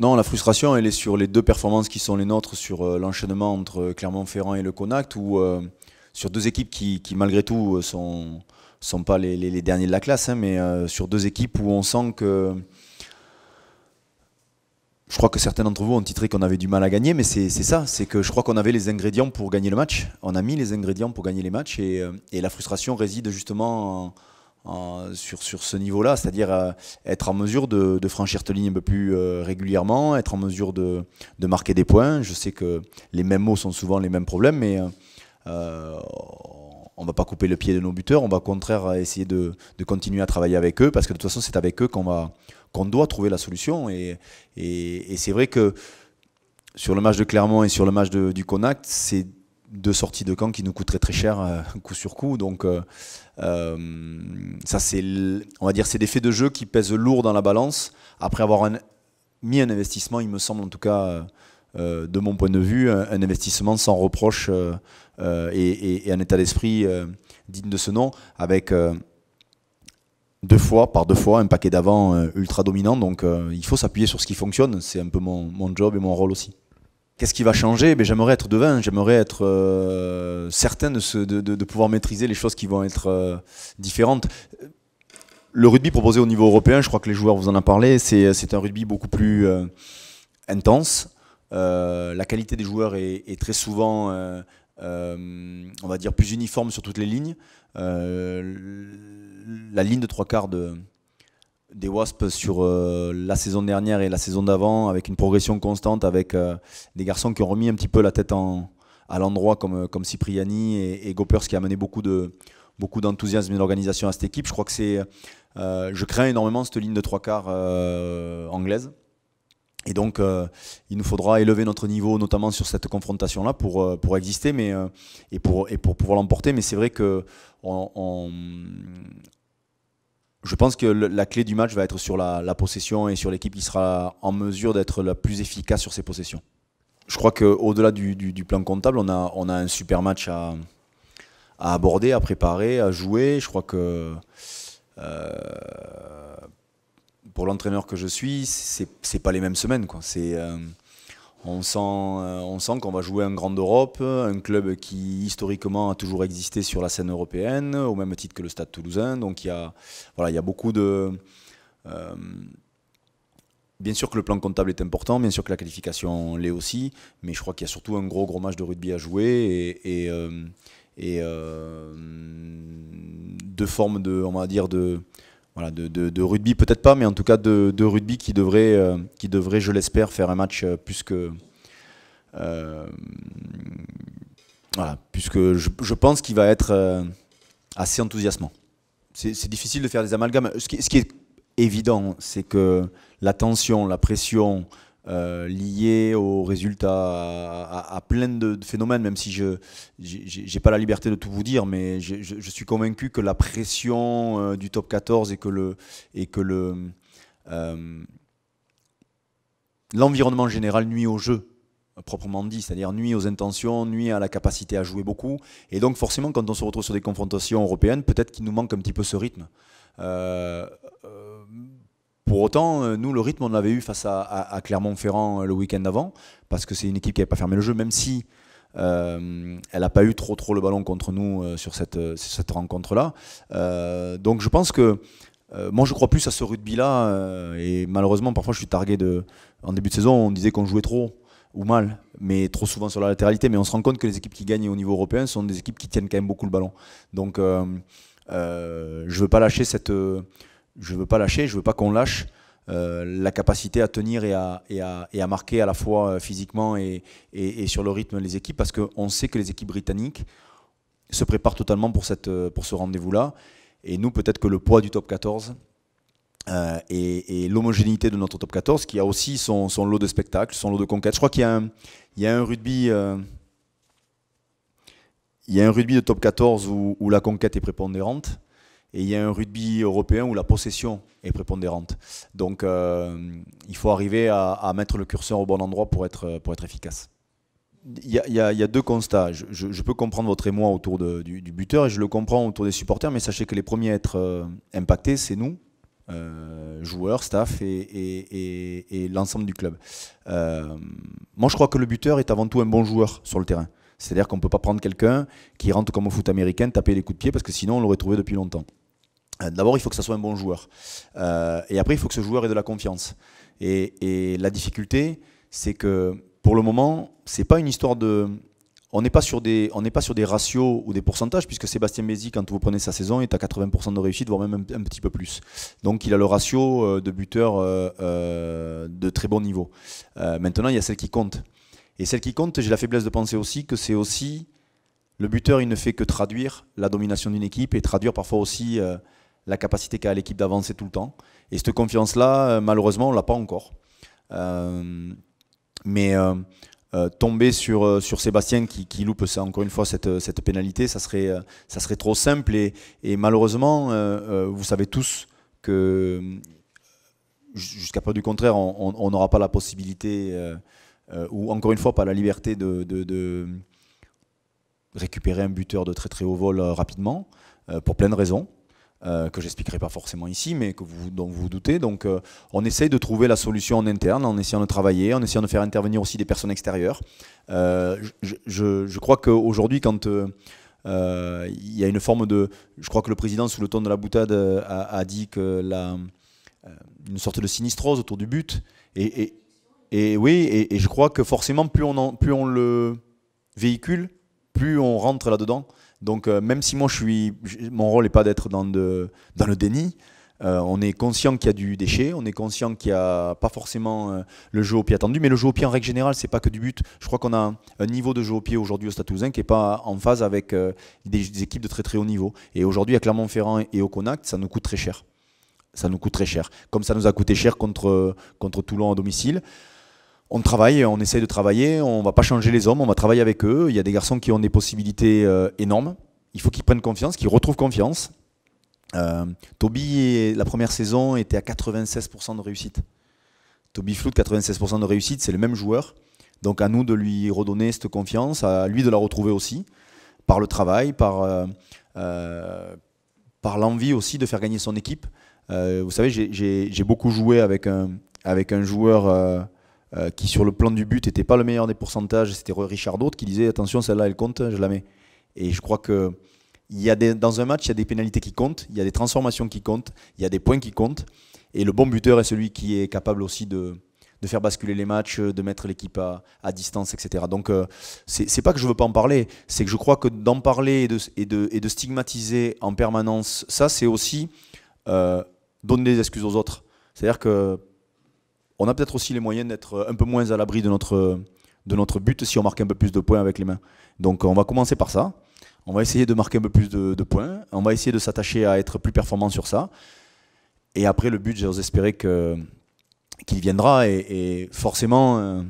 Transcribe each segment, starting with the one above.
Non, la frustration, elle est sur les deux performances qui sont les nôtres, sur euh, l'enchaînement entre Clermont-Ferrand et le Connacht, ou euh, sur deux équipes qui, malgré tout, euh, sont, sont pas les, derniers de la classe, hein, mais sur deux équipes où on sent que. Je crois que certains d'entre vous ont titré qu'on avait du mal à gagner, mais c'est ça, c'est que je crois qu'on avait les ingrédients pour gagner le match. On a mis les ingrédients pour gagner les matchs et, et la frustration réside justement en sur, sur, ce niveau-là, c'est-à-dire euh, être en mesure de, de franchir tes ligne un peu plus euh, régulièrement, être en mesure de, de, marquer des points. Je sais que les mêmes mots sont souvent les mêmes problèmes, mais euh, euh, on va pas couper le pied de nos buteurs, on va au contraire essayer de, de continuer à travailler avec eux, parce que de toute façon c'est avec eux qu'on va qu'on doit trouver la solution. Et, et, et c'est vrai que sur le match de Clermont et sur le match de, du Connacht, c'est deux sorties de camp qui nous coûteraient très cher euh, coup sur coup. Donc euh, euh, ça c'est, on va dire, c'est des faits de jeu qui pèse lourd dans la balance après avoir mis un investissement, il me semble en tout cas. de mon point de vue, un, investissement sans reproche et, un état d'esprit digne de ce nom, avec deux fois, par deux fois, un paquet d'avant ultra dominant. Donc il faut s'appuyer sur ce qui fonctionne. C'est un peu mon job et mon rôle aussi qu'est-ce qui va changer ben, J'aimerais être devin, j'aimerais être euh, certain de, de, pouvoir maîtriser les choses qui vont être euh, différentes. Le rugby proposé au niveau européen, je crois que les joueurs vous en ont parlé, c'est un rugby beaucoup plus euh, intense. la qualité des joueurs est, est très souvent, on va dire, plus uniforme sur toutes les lignes. la ligne de trois quarts de, des Wasps sur euh, la saison dernière et la saison d'avant, avec une progression constante, avec euh, des garçons qui ont remis un petit peu la tête à l'endroit, comme, euh, comme Cipriani et, et Gopers, qui a amené beaucoup de beaucoup d'enthousiasme et d'organisation à cette équipe. Je crois que c'est, je crains énormément cette ligne de trois quarts anglaise. Et donc, il nous faudra élever notre niveau, notamment sur cette confrontation-là, pour, pour exister mais, et, pour, pour pouvoir l'emporter. Mais c'est vrai que... Je pense que la clé du match va être sur la, possession et sur l'équipe qui sera en mesure d'être la plus efficace sur ses possessions. Je crois qu'au-delà du, plan comptable, on a, un super match à, aborder, à préparer, à jouer. Je crois que euh, pour l'entraîneur que je suis, ce c'est pas les mêmes semaines. Euh, euh, on sent, qu'on va jouer en grande Europe, un club qui historiquement a toujours existé sur la scène européenne, au même titre que le Stade Toulousain. Donc il y a, beaucoup de. Euh, bien sûr que le plan comptable est important, bien sûr que la qualification l'est aussi, mais je crois qu'il y a surtout un gros gros match de rugby à jouer et, euh, deux formes de, on va dire de de, rugby, peut-être pas, mais en tout cas de, rugby qui devrait, euh, qui devrait, je l'espère, faire un match euh, plus que. Euh, voilà, puisque je, pense qu'il va être assez enthousiasmant. C'est difficile de faire des amalgames. Ce ce qui est évident, c'est que la tension, la pression, euh, lié aux résultats, à, plein de, phénomènes, même si je n'ai pas la liberté de tout vous dire, mais je, suis convaincu que la pression euh, du top 14 et que le... Et que le euh, L'environnement général nuit au jeu, proprement dit, c'est-à-dire nuit aux intentions, nuit à la capacité à jouer beaucoup. Et donc forcément, quand on se retrouve sur des confrontations européennes, peut-être qu'il nous manque un petit peu ce rythme. euh, pour autant, euh, nous, le rythme, on l'avait eu face à, Clermont-Ferrand euh, le week-end avant, parce que c'est une équipe qui n'avait pas fermé le jeu, même si euh, elle n'a pas eu trop trop le ballon contre nous sur cette, cette rencontre-là. donc je pense que moi je crois plus à ce rugby-là et malheureusement parfois je suis targué de... En début de saison on disait qu'on jouait trop ou mal, mais trop souvent sur la latéralité, mais on se rend compte que les équipes qui gagnent au niveau européen sont des équipes qui tiennent quand même beaucoup le ballon. Donc je ne veux pas lâcher cette je ne veux pas lâcher, je ne veux pas qu'on lâche. Euh, la capacité à tenir et à, et, à, et à, marquer à la fois euh, physiquement et, et sur le rythme les équipes, parce qu'on sait que les équipes britanniques se préparent totalement pour, cette, euh, pour ce rendez-vous-là. Et nous, peut-être que le poids du top 14 et, l'homogénéité de notre top 14, qui a aussi son, son, lot de spectacles, son lot de conquêtes. Je crois qu'il y, a un, il y a un rugby... il y a un rugby de top 14 où la conquête est prépondérante, et il y a un rugby européen où la possession est prépondérante. Donc euh, il faut arriver à, mettre le curseur au bon endroit pour être, pour être efficace. Il y, a, deux constats. Je, peux comprendre votre émoi autour du, buteur et je le comprends autour des supporters, mais sachez que les premiers à être euh, impactés, c'est nous, euh, joueurs, staff et, l'ensemble du club. moi, je crois que le buteur est avant tout un bon joueur sur le terrain. C'est-à-dire qu'on ne peut pas prendre quelqu'un qui rentre comme au foot américain, taper les coups de pied, parce que sinon, on l'aurait trouvé depuis longtemps. Euh, d'abord, il faut que ça soit un bon joueur. Euh, et après, il faut que ce joueur ait de la confiance. Et, la difficulté, c'est que pour le moment, c'est pas une histoire de. On n'est pas, sur des, pas sur des ratios ou des pourcentages, puisque Sébastien Mézi, quand vous prenez sa saison, est à 80% de réussite, voire même un, petit peu plus. Donc il a le ratio euh, de buteur de très bon niveau. maintenant, il y a celle qui compte. Et celle qui compte, j'ai la faiblesse de penser aussi que c'est aussi. Le buteur, il ne fait que traduire la domination d'une équipe et traduire parfois aussi la capacité qu'a l'équipe d'avancer tout le temps. Et cette confiance-là, euh, malheureusement, on ne l'a pas encore. Euh, mais euh, tomber sur, sur Sébastien qui, qui loupe encore une fois cette, pénalité, ça serait, ça serait trop simple. Et, malheureusement, vous savez tous que jusqu'à pas du contraire, on n'aura pas la possibilité, ou encore une fois pas la liberté de, de récupérer un buteur de très très haut vol rapidement, pour plein de raisons. Euh, que j'expliquerai pas forcément ici, mais que vous, dont vous vous doutez. Donc, euh, on essaye de trouver la solution en interne, en essayant de travailler, en essayant de faire intervenir aussi des personnes extérieures. Euh, je, crois qu'aujourd'hui, quand il y a une forme de, je crois que le président, sous le ton de la boutade, a, dit que la, une sorte de sinistrose autour du but. Et, oui, et, je crois que forcément, plus on le véhicule, plus on rentre là-dedans. Donc, euh, même si moi, je suis, mon rôle n'est pas d'être dans, dans le déni, euh, on est conscient qu'il y a du déchet, on est conscient qu'il n'y a pas forcément euh, le jeu au pied attendu, mais le jeu au pied en règle générale, ce n'est pas que du but. Je crois qu'on a un niveau de jeu au pied aujourd'hui au Stade Toulousain qui n'est pas en phase avec des, équipes de très très haut niveau. Et aujourd'hui, à Clermont-Ferrand et au Connacht, ça nous coûte très cher. Ça nous coûte très cher. Comme ça nous a coûté cher contre, contre Toulon à domicile on travaille, on essaye de travailler, on va pas changer les hommes, on va travailler avec eux. Il y a des garçons qui ont des possibilités euh, énormes. Il faut qu'ils prennent confiance, qu'ils retrouvent confiance. Euh, Toby, la première saison, était à 96% de réussite. Toby Flood, 96% de réussite, c'est le même joueur. Donc à nous de lui redonner cette confiance, à lui de la retrouver aussi, par le travail, par, euh, par l'envie aussi de faire gagner son équipe. vous savez, j'ai beaucoup joué avec avec un joueur euh, qui sur le plan du but n'était pas le meilleur des pourcentages, c'était Richard D'autre qui disait attention celle-là elle compte, je la mets. Et je crois que il y a des, dans un match, il y a des pénalités qui comptent, il y a des transformations qui comptent, il y a des points qui comptent. Et le bon buteur est celui qui est capable aussi de, faire basculer les matchs, de mettre l'équipe à, distance, etc. Donc, euh, ce c'est pas que je veux pas en parler, c'est que je crois que d'en parler et de, et, de, stigmatiser en permanence, ça, c'est aussi euh, donner des excuses aux autres. C'est-à-dire que on a peut-être aussi les moyens d'être un peu moins à l'abri de notre, de notre but si on marque un peu plus de points avec les mains. Donc on va commencer par ça. On va essayer de marquer un peu plus de, points. On va essayer de s'attacher à être plus performant sur ça. Et après, le but, j'ose espérer qu'il viendra. Et, forcément, euh,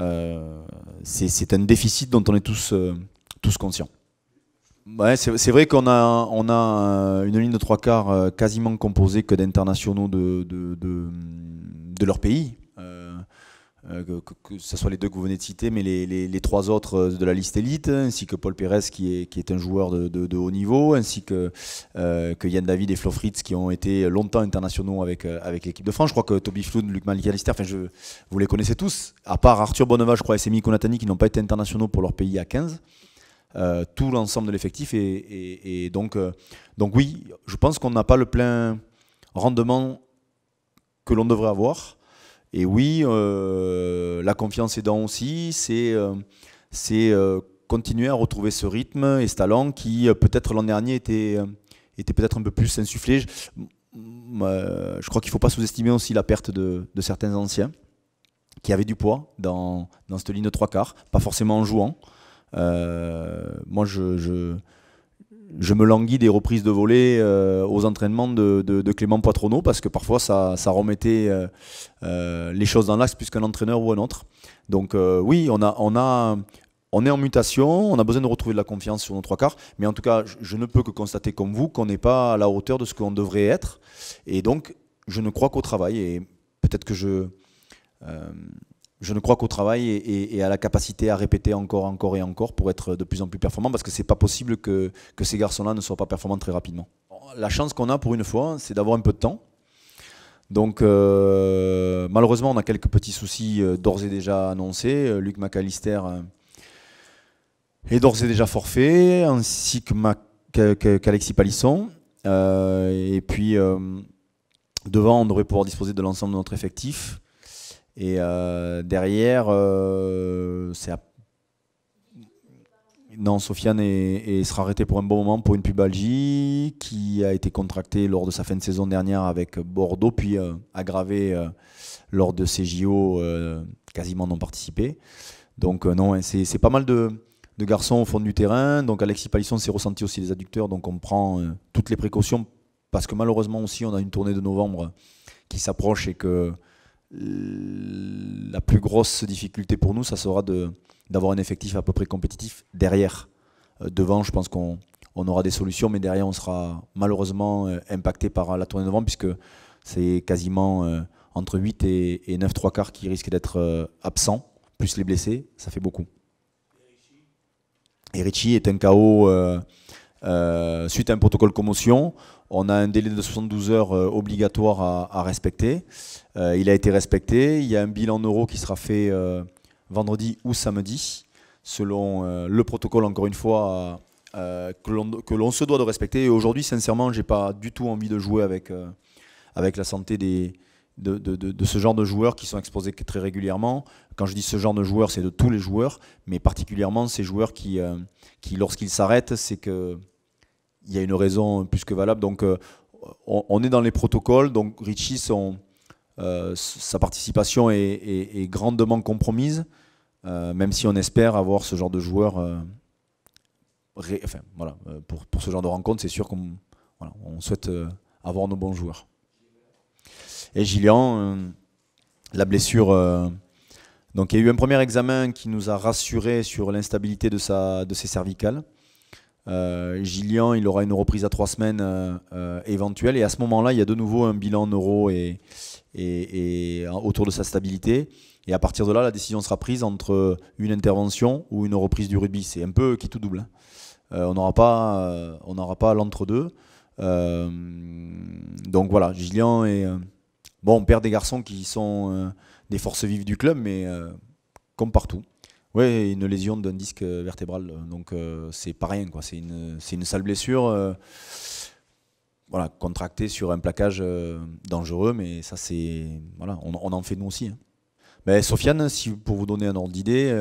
euh, c'est un déficit dont on est tous, euh, tous conscients c'est vrai qu'on a, on a euh, une ligne de trois quarts euh, quasiment composée que d'internationaux de, leur pays. Euh, que, ce soit les deux que vous venez de citer, mais les, trois autres de la liste élite, ainsi que Paul Pérez qui est, un joueur de, haut niveau, ainsi que, que Yann David et Flo Fritz qui ont été longtemps internationaux avec, avec l'équipe de France. Je crois que Toby Flood, Luc Malikalister, enfin, vous les connaissez tous, à part Arthur Bonneva, je crois, et Semi Konatani qui n'ont pas été internationaux pour leur pays à 15. Euh, tout l'ensemble de l'effectif. Et, donc, euh, donc oui, je pense qu'on n'a pas le plein rendement que l'on devrait avoir. Et oui, euh, la confiance est dans aussi, c'est c'est continuer à retrouver ce rythme et ce talent qui peut-être l'an dernier était, était peut-être un peu plus insufflé. Je, crois qu'il ne faut pas sous-estimer aussi la perte de, de certains anciens qui avaient du poids dans, dans cette ligne de trois quarts, pas forcément en jouant, euh, moi, je, je, me languis des reprises de volée euh, aux entraînements de, Clément Poitronneau parce que parfois ça, remettait euh, les choses dans l'axe plus qu'un entraîneur ou un autre. Donc oui, on a, on a on est en mutation, on a besoin de retrouver de la confiance sur nos trois quarts, mais en tout cas, je ne peux que constater comme vous qu'on n'est pas à la hauteur de ce qu'on devrait être, et donc je ne crois qu'au travail, et peut-être que je je ne crois qu'au travail et, à la capacité à répéter encore, encore et encore pour être de plus en plus performant parce que ce n'est pas possible que, ces garçons-là ne soient pas performants très rapidement. La chance qu'on a pour une fois, c'est d'avoir un peu de temps. Donc euh, malheureusement, on a quelques petits soucis euh, d'ores et déjà annoncés. Euh, Luc McAllister est d'ores et déjà forfait, ainsi qu'Alexis Palisson. et puis devant, on devrait pouvoir disposer de l'ensemble de notre effectif. Et euh, derrière, euh, non, Sofiane est, sera arrêtée pour un bon moment pour une pubalgie qui a été contractée lors de sa fin de saison dernière avec Bordeaux, puis euh, aggravée lors de ces JO quasiment non participé. Donc non, c'est pas mal de, de, garçons au fond du terrain. Donc Alexis Palisson s'est ressenti aussi les adducteurs, donc on prend toutes les précautions parce que malheureusement aussi on a une tournée de novembre qui s'approche et que la plus grosse difficulté pour nous, ça sera d'avoir un effectif à peu près compétitif derrière. Euh, devant, je pense qu'on on aura des solutions, mais derrière, on sera malheureusement euh, impacté par la tournée devant puisque c'est quasiment euh, entre 8 et, 9 3 quarts qui risquent d'être absents, plus les blessés, ça fait beaucoup. Et Richie est un chaos euh, suite à un protocole commotion, on a un délai de 72 heures euh, obligatoire à, respecter. Euh, il a été respecté. Il y a un bilan euros qui sera fait vendredi ou samedi, selon le protocole, encore une fois, que l'on se doit de respecter. Et aujourd'hui, sincèrement, je n'ai pas du tout envie de jouer avec, avec la santé des, de, ce genre de joueurs qui sont exposés très régulièrement. Quand je dis ce genre de joueurs, c'est de tous les joueurs, mais particulièrement ces joueurs qui, qui lorsqu'ils s'arrêtent, c'est que il y a une raison plus que valable. Donc, euh, on, est dans les protocoles. Donc, Richie, euh, sa participation est, grandement compromise, euh, même si on espère avoir ce genre de joueur. enfin, voilà, pour, ce genre de rencontre, c'est sûr qu'on souhaite avoir nos bons joueurs. Et Gillian, la blessure. donc il y a eu un premier examen qui nous a rassuré sur l'instabilité de, de ses cervicales. Euh, Gillian, il aura une reprise à trois semaines euh, euh, éventuelle. Et à ce moment-là, il y a de nouveau un bilan en euros et, hein, autour de sa stabilité. Et à partir de là, la décision sera prise entre une intervention ou une reprise du rugby. C'est un peu qui tout double. Hein. on n'aura pas, on pas l'entre-deux. donc voilà, Gillian est bon, on perd des garçons qui sont des forces vives du club, mais comme partout. Oui, une lésion d'un disque vertébral. Donc, euh, c'est pas rien. Quoi. C'est, une, c'est une sale blessure euh, voilà, contractée sur un plaquage euh, dangereux. Mais ça, c'est. Voilà, on, en fait nous aussi. Hein. Mais Sofiane, si, pour vous donner un ordre d'idée,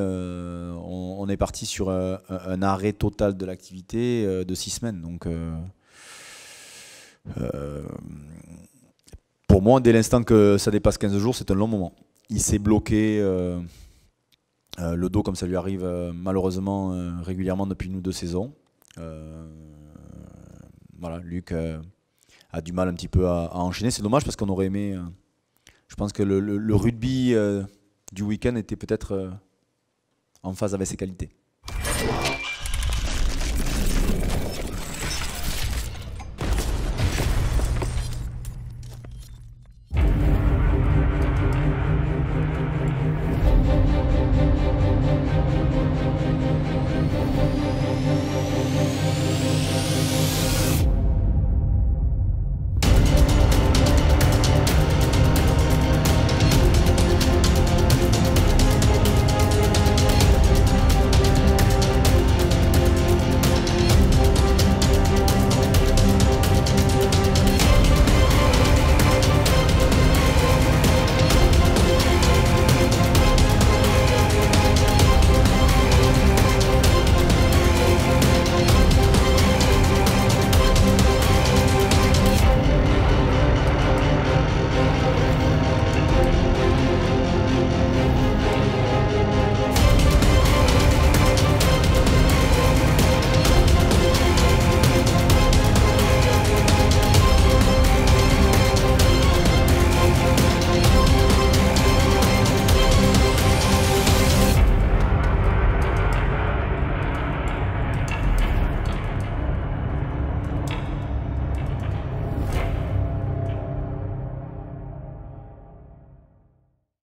on, est parti sur un, arrêt total de l'activité de six semaines. Donc. pour moi, dès l'instant que ça dépasse 15 jours, c'est un long moment. Il s'est bloqué euh, le dos, comme ça lui arrive euh, malheureusement euh, régulièrement depuis une ou deux saisons. voilà, Luc a du mal un petit peu à, enchaîner. C'est dommage parce qu'on aurait aimé. je pense que le rugby du week-end était peut-être en phase avec ses qualités.